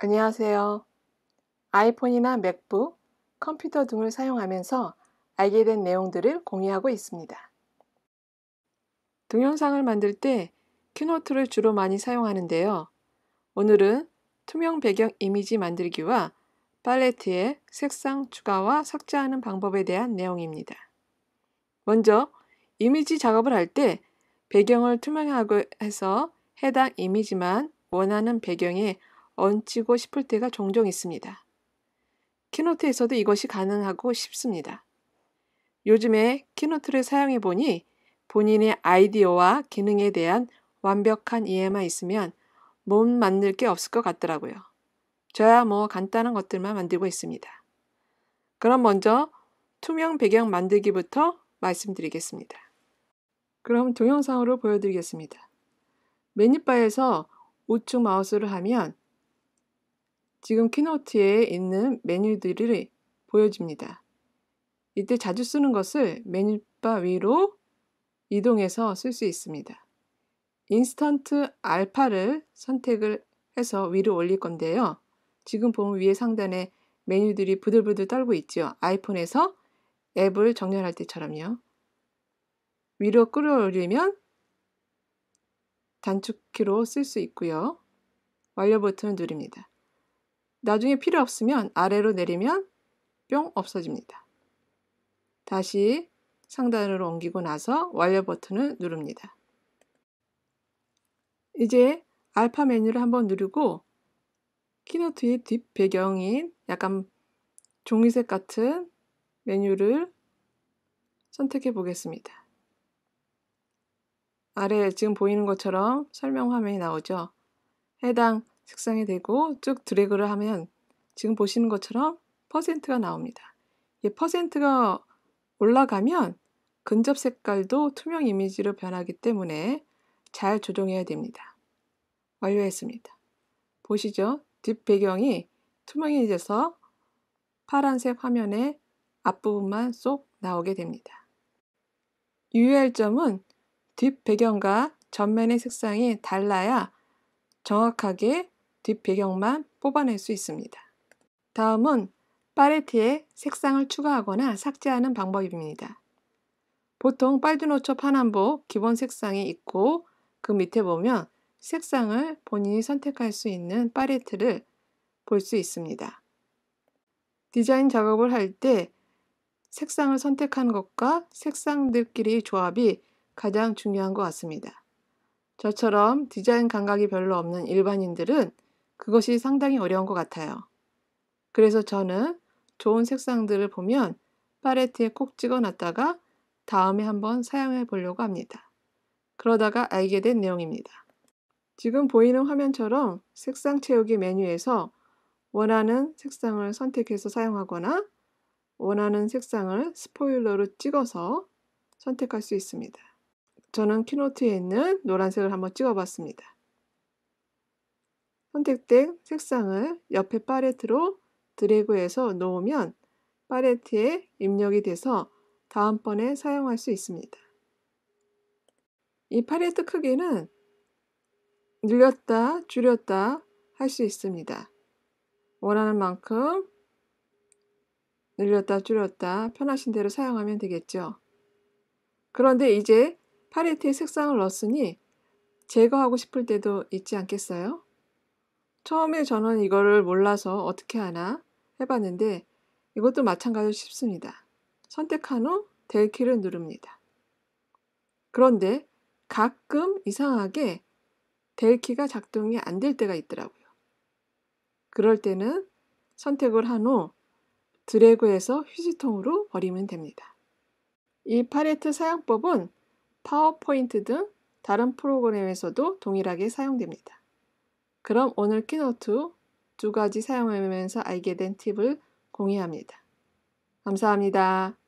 안녕하세요. 아이폰이나 맥북, 컴퓨터 등을 사용하면서 알게 된 내용들을 공유하고 있습니다. 동영상을 만들 때 키노트를 주로 많이 사용하는데요. 오늘은 투명 배경 이미지 만들기와 팔레트의 색상 추가와 삭제하는 방법에 대한 내용입니다. 먼저 이미지 작업을 할 때 배경을 투명하게 해서 해당 이미지만 원하는 배경에 얹히고 싶을 때가 종종 있습니다. 키노트에서도 이것이 가능하고 싶습니다. 요즘에 키노트를 사용해 보니 본인의 아이디어와 기능에 대한 완벽한 이해만 있으면 못 만들 게 없을 것 같더라고요. 저야 뭐 간단한 것들만 만들고 있습니다. 그럼 먼저 투명 배경 만들기부터 말씀드리겠습니다. 그럼 동영상으로 보여드리겠습니다. 메뉴바에서 우측 마우스를 하면 지금 키노트에 있는 메뉴들이 보여집니다. 이때 자주 쓰는 것을 메뉴바 위로 이동해서 쓸 수 있습니다. 인스턴트 알파를 선택을 해서 위로 올릴 건데요. 지금 보면 위에 상단에 메뉴들이 부들부들 떨고 있죠. 아이폰에서 앱을 정렬할 때처럼요. 위로 끌어올리면 단축키로 쓸 수 있고요. 완료 버튼을 누릅니다. 나중에 필요 없으면 아래로 내리면 뿅 없어집니다. 다시 상단으로 옮기고 나서 완료 버튼을 누릅니다. 이제 알파 메뉴를 한번 누르고 키노트의 뒷 배경인 약간 종이색 같은 메뉴를 선택해 보겠습니다. 아래 지금 보이는 것처럼 설명 화면이 나오죠. 해당 색상이 되고 쭉 드래그를 하면 지금 보시는 것처럼 퍼센트가 나옵니다. 이 퍼센트가 올라가면 근접 색깔도 투명 이미지로 변하기 때문에 잘 조정해야 됩니다. 완료했습니다. 보시죠. 뒷 배경이 투명해져서 파란색 화면의 앞부분만 쏙 나오게 됩니다. 유의할 점은 뒷 배경과 전면의 색상이 달라야 정확하게 뒷배경만 뽑아낼 수 있습니다. 다음은 팔레트에 색상을 추가하거나 삭제하는 방법입니다. 보통 빨주노초 파남보 기본 색상이 있고 그 밑에 보면 색상을 본인이 선택할 수 있는 팔레트를 볼 수 있습니다. 디자인 작업을 할 때 색상을 선택한 것과 색상들끼리 조합이 가장 중요한 것 같습니다. 저처럼 디자인 감각이 별로 없는 일반인들은 그것이 상당히 어려운 것 같아요. 그래서 저는 좋은 색상들을 보면 팔레트에 콕 찍어 놨다가 다음에 한번 사용해 보려고 합니다. 그러다가 알게 된 내용입니다. 지금 보이는 화면처럼 색상 채우기 메뉴에서 원하는 색상을 선택해서 사용하거나 원하는 색상을 스포일러로 찍어서 선택할 수 있습니다. 저는 키노트에 있는 노란색을 한번 찍어봤습니다. 선택된 색상을 옆에 팔레트로 드래그해서 놓으면 팔레트에 입력이 돼서 다음번에 사용할 수 있습니다. 이 팔레트 크기는 늘렸다 줄였다 할 수 있습니다. 원하는 만큼 늘렸다 줄였다 편하신 대로 사용하면 되겠죠. 그런데 이제 팔레트에 색상을 넣었으니 제거하고 싶을 때도 있지 않겠어요? 처음에 저는 이거를 몰라서 어떻게 하나 해봤는데 이것도 마찬가지로 쉽습니다. 선택한 후 델키를 누릅니다. 그런데 가끔 이상하게 델키가 작동이 안 될 때가 있더라고요. 그럴 때는 선택을 한 후 드래그해서 휴지통으로 버리면 됩니다. 이 팔레트 사용법은 파워포인트 등 다른 프로그램에서도 동일하게 사용됩니다. 그럼 오늘 키노트 두 가지 사용하면서 알게 된 팁을 공유합니다. 감사합니다.